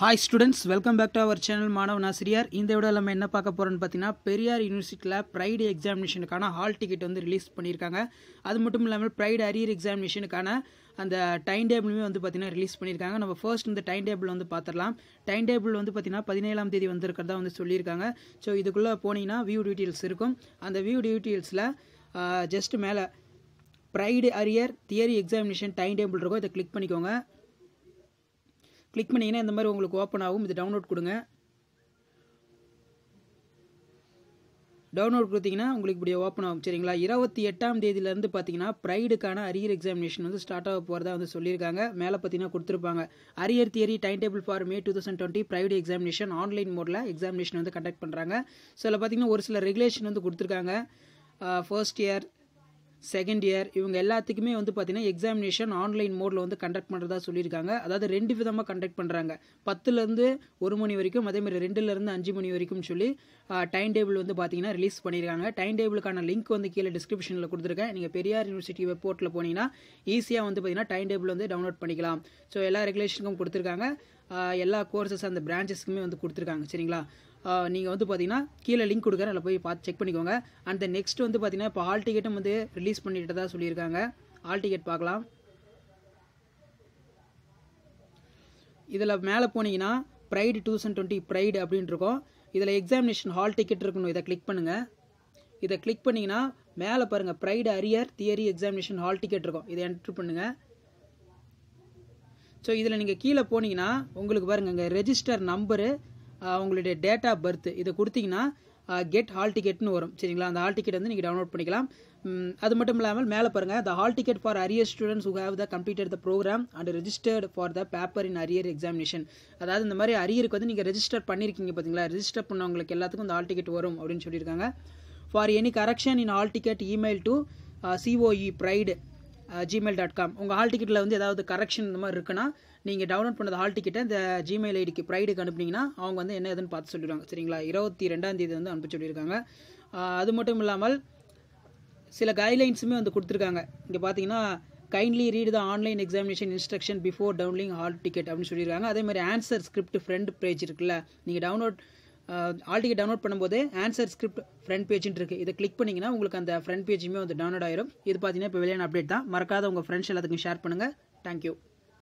hi students welcome back to our channel மாணவன் ஆசிரியர் இந்த விட நம்ம என்ன பார்க்க போகிறோன்னு பார்த்தீங்கன்னா பெரியார் யூனிவர்சிட்டியில் ப்ரைடு எக்ஸாமினேஷனுக்கான ஹால் டிக்கெட் வந்து ரிலீஸ் பண்ணியிருக்காங்க அது மட்டும் இல்லாமல் ப்ரைடு அரியர் எக்ஸாமினேஷனுக்கான அந்த டைம் டேபிளுமே வந்து பார்த்திங்கன்னா ரிலீஸ் பண்ணியிருக்காங்க நம்ம ஃபர்ஸ்ட் இந்த டைம் டேபிள் வந்து பார்த்துடலாம் டைம் டேபிள் வந்து பார்த்திங்கன்னா பதினேழாம் தேதி வந்திருக்கிறதா வந்து சொல்லியிருக்காங்க ஸோ இதுக்குள்ளே போனீங்கன்னா வியூ டீட்டெயில்ஸ் இருக்கும் அந்த வியூ டீட்டெயில்ஸில் ஜஸ்ட் மேலே PRIDE arrear theory examination time table இருக்கும் இதை கிளிக் பண்ணிக்கோங்க கிளிக் பண்ணிங்கனா இந்த மாதிரி உங்களுக்கு ஓப்பன் ஆகும் இது டவுன்லோட் கொடுங்க டவுன்லோட் கொடுத்தீங்கன்னா உங்களுக்கு இப்படி ஓப்பன் ஆகும் சரிங்களா இருபத்தி எட்டாம் தேதியிலேருந்து பார்த்தீங்கன்னா ப்ரைடுக்கான அரியர் எக்ஸாமினேஷன் வந்து ஸ்டார்ட் ஆக போகிறதா வந்து சொல்லியிருக்காங்க மேலே பார்த்தீங்கன்னா கொடுத்துருப்பாங்க arrear theory time table for May two thousand twenty private examination online மோடில் எக்ஸாமினேஷன் வந்து கண்டக்ட் பண்ணுறாங்க ஸோ அதில் பார்த்தீங்கன்னா ஒரு சில ரெகுலேஷன் வந்து கொடுத்துருக்காங்க ஃபர்ஸ்ட் இயர் செகண்ட் இயர் இவங்க எல்லாத்துக்குமே வந்து பார்த்தீங்கன்னா எக்ஸாமினேஷன் ஆன்லைன் மோடில் வந்து கண்டக்ட் பண்ணுறதா சொல்லியிருக்காங்க அதாவது ரெண்டு விதமாக கண்டக்ட் பண்ணுறாங்க பத்துலேருந்து ஒரு மணி வரைக்கும் அதேமாதிரி ரெண்டுலேருந்து அஞ்சு மணி வரைக்கும் சொல்லி டைம் டேபிள் வந்து பார்த்தீங்கன்னா ரிலீஸ் பண்ணியிருக்காங்க டைம் டேபிளுக்கான லிங்க் வந்து கீழே டிஸ்கிரிப்ஷனில் கொடுத்துருக்கேன் நீங்கள் பெரியார் யூனிவர்சிட்டி வெப் போர்ட்டில் போனீங்கன்னா ஈஸியாக வந்து பார்த்தீங்கன்னா டைம் டேபிள் வந்து டவுன்லோட் பண்ணிக்கலாம் ஸோ எல்லா ரெகுலேஷனுக்கும் கொடுத்துருக்காங்க எல்லா கோர்சஸ் அந்த பிரான்ச்சஸ்க்குமே வந்து கொடுத்துருக்காங்க சரிங்களா நீங்கள் வந்து பார்த்தீங்கன்னா கீழே லிங்க் கொடுக்குறேன் அதில் போய் பார்த்து செக் பண்ணிக்கோங்க அண்ட் தென் நெக்ஸ்ட் வந்து பார்த்தீங்கன்னா இப்போ ஆல் டிக்கெட்டும் வந்து ரிலீஸ் பண்ணிட்டு தான் சொல்லியிருக்காங்க ஆல் டிக்கெட் பார்க்கலாம் இதில் மேலே போனீங்கன்னா PRIDE two thousand twenty PRIDE அப்படின்ட்டு இருக்கும் இதில் எக்ஸாமினேஷன் ஹால் டிக்கெட் இருக்கணும் இதை கிளிக் பண்ணுங்கள் இதை கிளிக் பண்ணிங்கன்னா மேலே பாருங்கள் PRIDE arrear theory examination hall ticket இருக்கும் இதை என்ட்ரு பண்ணுங்கள் ஸோ இதில் நீங்கள் கீழே போனீங்கன்னா உங்களுக்கு பாருங்கள் இங்கே ரெஜிஸ்டர் நம்பரு உங்களுடைய டேட் ஆஃப் பர்த் இதை கொடுத்தீங்கன்னா கெட் ஹால் டிக்கெட்னு வரும் சரிங்களா அந்த ஹால் டிக்கெட் வந்து நீங்கள் டவுன்லோட் பண்ணிக்கலாம் அது மட்டும் இல்லாமல் மேலே பாருங்கள் the hall ticket for arrear students who have the completed the program and registered for the paper in arrear examination அதாவது இந்த மாதிரி அரியருக்கு வந்து நீங்கள் ரெஜிஸ்டர் பண்ணியிருக்கீங்க பார்த்தீங்களா ரெஜிஸ்டர் பண்ணவங்களுக்கு எல்லாத்துக்கும் இந்த ஹால் டிக்கெட் வரும் அப்படின்னு சொல்லியிருக்காங்க for any correction in hall ticket email to COE PRIDE Gmail dot com உங்கள் ஹால் டிக்கெட்டில் வந்து ஏதாவது கரெக்ஷன் இந்த மாதிரி இருக்குன்னா நீங்கள் டவுன்லோட் பண்ணது ஹால் டிக்கெட்டை இந்த ஜிமெயில் ஐடிக்கு ப்ரைடுக்கு அனுப்புனீங்கன்னா அவங்க வந்து என்ன எதுன்னு பார்த்து சொல்லிடுவாங்க சரிங்களா இருபத்தி ரெண்டாம் தேதி வந்து அனுப்பி சொல்லியிருக்காங்க அது மட்டும் இல்லாமல் சில கைட்லைன்ஸுமே வந்து கொடுத்துருக்காங்க இங்கே பார்த்தீங்கன்னா kindly read the online examination instruction before downloading hall ticket அப்படின்னு சொல்லியிருக்காங்க அதே மாதிரி ஆன்சர் ஸ்கிரிப்ட் ஃப்ரெண்ட் பேஜ் இருக்குல்ல நீங்கள் டவுன்லோட் ஆல்டிக்கு டவுன்லோட் பண்ணும்போது ஆன்சர் ஸ்கிரிப்ட் ஃப்ரண்ட் பேஜ்னு இருக்குது இதை கிளிக் பண்ணிங்கன்னா உங்களுக்கு அந்த ஃப்ரண்ட் பேஜுமே வந்து டவுன்லோட் ஆகிரும் இது பார்த்தீங்கன்னா இப்போ வெளியான அப்டேட் தான் மறக்காத உங்கள் ஃப்ரெண்ட்ஸ் எல்லாத்துக்கும் ஷேர் பண்ணுங்கள் தேங்க்யூ